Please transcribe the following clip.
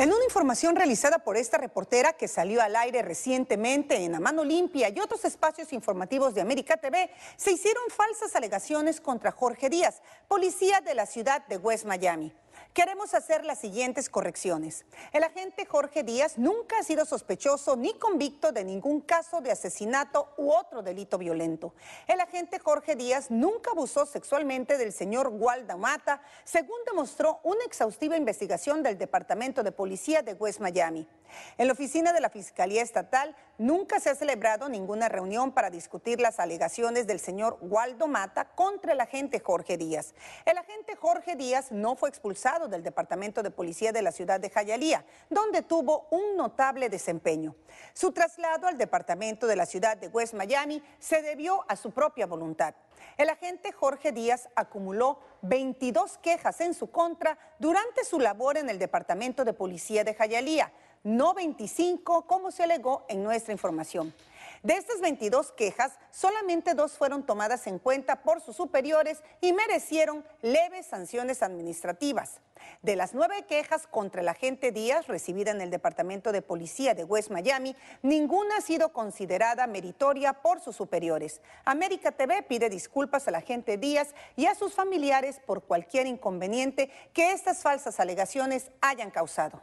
En una información realizada por esta reportera que salió al aire recientemente en la Mano Limpia y otros espacios informativos de América TV, se hicieron falsas alegaciones contra Jorge Díaz, policía de la ciudad de West Miami. Queremos hacer las siguientes correcciones. El agente Jorge Díaz nunca ha sido sospechoso ni convicto de ningún caso de asesinato u otro delito violento. El agente Jorge Díaz nunca abusó sexualmente del señor Waldo Mata, según demostró una exhaustiva investigación del Departamento de Policía de West Miami. En la oficina de la Fiscalía Estatal nunca se ha celebrado ninguna reunión para discutir las alegaciones del señor Waldo Mata contra el agente Jorge Díaz. El agente Jorge Díaz no fue expulsado del Departamento de Policía de la ciudad de Jayalía, donde tuvo un notable desempeño. Su traslado al Departamento de la ciudad de West Miami se debió a su propia voluntad. El agente Jorge Díaz acumuló 22 quejas en su contra durante su labor en el Departamento de Policía de Jayalía, no 25 como se alegó en nuestra información. De estas 22 quejas, solamente dos fueron tomadas en cuenta por sus superiores y merecieron leves sanciones administrativas. De las nueve quejas contra el agente Díaz recibida en el Departamento de Policía de West Miami, ninguna ha sido considerada meritoria por sus superiores. América TV pide disculpas a la agente Díaz y a sus familiares por cualquier inconveniente que estas falsas alegaciones hayan causado.